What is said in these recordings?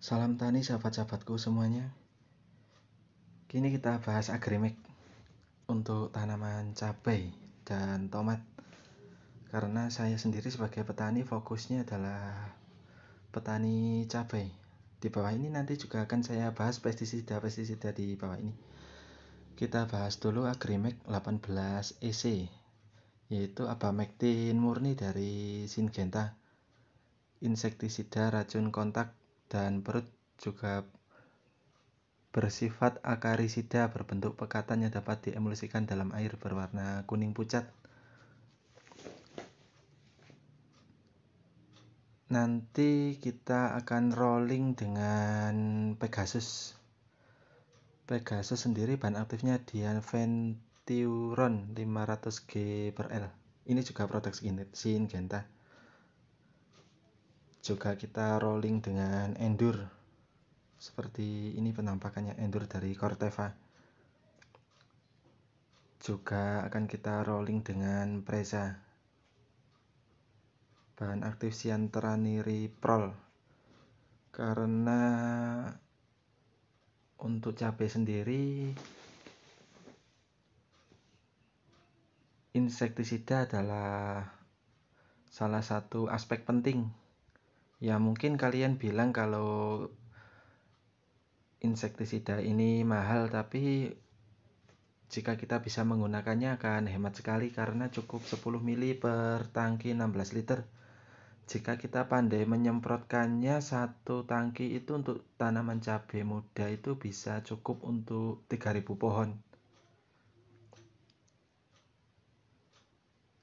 Salam tani sahabat-sahabatku semuanya. Kini kita bahas agrimik untuk tanaman cabai dan tomat. Karena saya sendiri sebagai petani fokusnya adalah petani cabai. Di bawah ini nanti juga akan saya bahas pestisida-pestisida di bawah ini. Kita bahas dulu agrimik 18 EC yaitu abamectin murni dari Syngenta. Insektisida racun kontak dan perut juga bersifat akarisida berbentuk pekatan yang dapat diemulsikan dalam air berwarna kuning pucat. Nanti kita akan rolling dengan Pegasus. Pegasus sendiri bahan aktifnya Dianventuron 500G per L. Ini juga produk skin, genta juga kita rolling dengan endur seperti ini penampakannya endur dari Corteva juga akan kita rolling dengan Preza bahan aktif Prol karena untuk cabai sendiri insektisida adalah salah satu aspek penting ya mungkin kalian bilang kalau insektisida ini mahal tapi jika kita bisa menggunakannya akan hemat sekali karena cukup 10 mili per tangki 16 liter. Jika kita pandai menyemprotkannya satu tangki itu untuk tanaman cabai muda itu bisa cukup untuk 3000 pohon.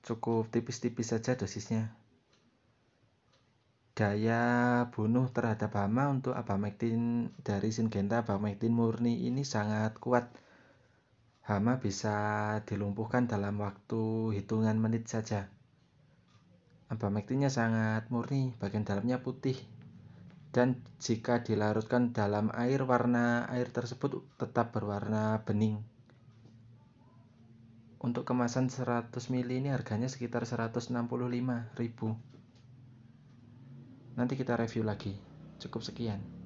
Cukup tipis-tipis saja dosisnya. Daya bunuh terhadap hama untuk abamectin dari singenta abamectin murni ini sangat kuat. Hama bisa dilumpuhkan dalam waktu hitungan menit saja. Abamectinnya sangat murni, bagian dalamnya putih. Dan jika dilarutkan dalam air, warna air tersebut tetap berwarna bening. Untuk kemasan 100 ml ini harganya sekitar 165 ribu. Nanti kita review lagi. Cukup sekian.